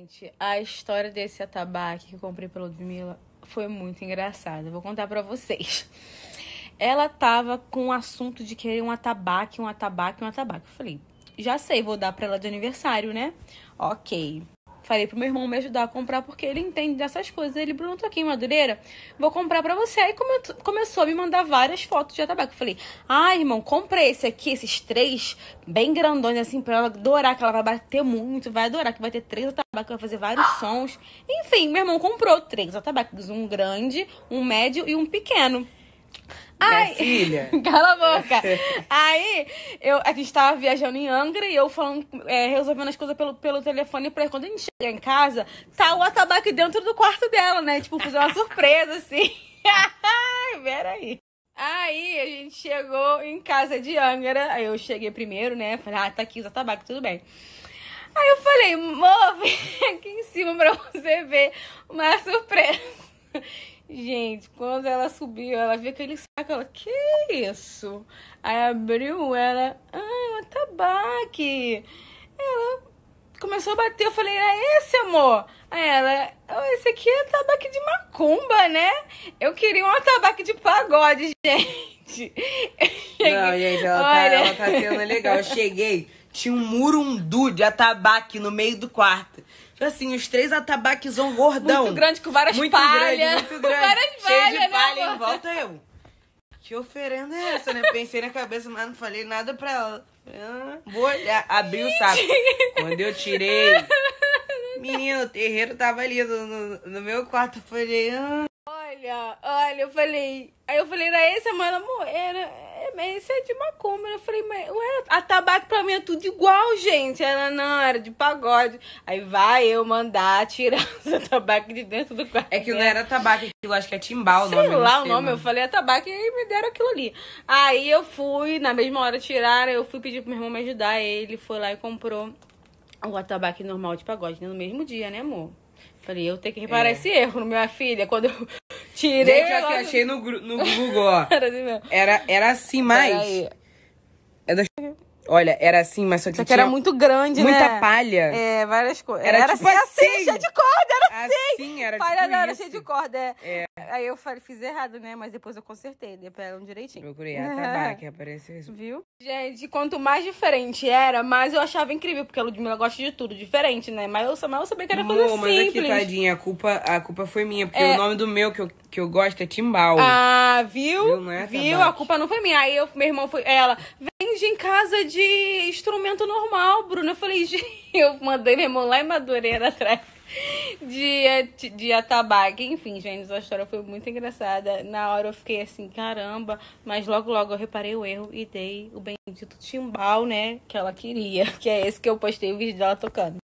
Gente, a história desse atabaque que eu comprei pra Ludmilla foi muito engraçada. Vou contar pra vocês. Ela tava com o assunto de querer um atabaque, um atabaque, um atabaque. Eu falei, já sei, vou dar pra ela de aniversário, né? Ok. Falei pro meu irmão me ajudar a comprar porque ele entende dessas coisas. Ele, Bruno, tô aqui em Madureira, vou comprar para você. Aí come, começou a me mandar várias fotos de atabaque. falei, ah, irmão, compra esse aqui, esses três, bem grandões, assim, pra ela adorar, que ela vai bater muito, vai adorar, que vai ter três atabaques, vai fazer vários sons. Enfim, meu irmão comprou três atabaques, um grande, um médio e um pequeno. Ai, filha. cala a boca. Aí, eu, a gente tava viajando em Angra e eu falando, é, resolvendo as coisas pelo, pelo telefone pra quando a gente chega em casa, tá o atabaque dentro do quarto dela, né? Tipo, fazer uma surpresa, assim. Ai, peraí. Aí a gente chegou em casa de Angra. Aí eu cheguei primeiro, né? Falei, ah, tá aqui o tabaco, tudo bem. Aí eu falei, move aqui em cima pra você ver uma surpresa. Gente, quando ela subiu, ela viu aquele saco, ela, que isso? Aí abriu ela, ah, um atabaque. Ela começou a bater, eu falei, é esse, amor? Aí ela, oh, esse aqui é atabaque de macumba, né? Eu queria um atabaque de pagode, gente. Não, gente, ela, tá, Olha... tá, ela tá sendo legal. Eu cheguei tinha um murundu de atabaque no meio do quarto. Tipo assim, os três atabaquezão gordão. Muito grande, com várias muito palhas. Grande, muito grande, várias cheio palhas, de né, palha né, em volta eu. Que oferenda é essa, né? Pensei na cabeça, mas não falei nada pra ela. Ah, vou olhar, abri o saco. Quando eu tirei... Menino, o terreiro tava ali no, no, no meu quarto. Eu falei, ah, olha, olha, eu falei. Aí eu falei, era esse, é, mas amor, era. Esse é de macumba. Eu falei, mas ué, a tabaco pra mim é tudo igual, gente. Ela não, era de pagode. Aí vai eu mandar tirar o tabaco de dentro do quarto. É que não era tabaco, aquilo é acho que é timbal, Sei nome, lá o nome, eu falei é tabaco e me deram aquilo ali. Aí eu fui, na mesma hora tiraram, eu fui pedir pro meu irmão me ajudar. Ele foi lá e comprou o atabaque normal de pagode, né? No mesmo dia, né, amor? Falei, eu tenho que reparar é. esse erro, minha filha. Quando eu tirei. Gente, eu logo... achei no, no Google, ó. era assim, mesmo. Era, era assim, mas. Olha, era assim, mas só que, só que tinha era muito grande, muita né? Muita palha. É, várias coisas. Era, era tipo assim, assim, cheia de corda, era assim. Assim, era palha tipo não, era cheia de corda. É. é. Aí eu falei, fiz errado, né? Mas depois eu consertei, deu pegaram direitinho. Procurei ah, tá, a Tabara, que apareceu isso. Viu? Gente, quanto mais diferente era, mais eu achava incrível, porque a Ludmilla gosta de tudo diferente, né? Mas eu, mas eu sabia que era coisa Mô, mas simples. Mas aqui, tadinha, a culpa, a culpa foi minha, porque é. o nome do meu que eu que eu gosto é Timbal. Ah, viu? Viu, não é viu? a culpa não foi minha. Aí eu, meu irmão foi. Ela, vende em casa de instrumento normal, Bruno. Eu falei, gente, eu mandei meu irmão lá em Madureira atrás de, de atabaque. Enfim, gente, a história foi muito engraçada. Na hora eu fiquei assim, caramba, mas logo logo eu reparei o erro e dei o bendito timbal, né, que ela queria, que é esse que eu postei o vídeo dela tocando.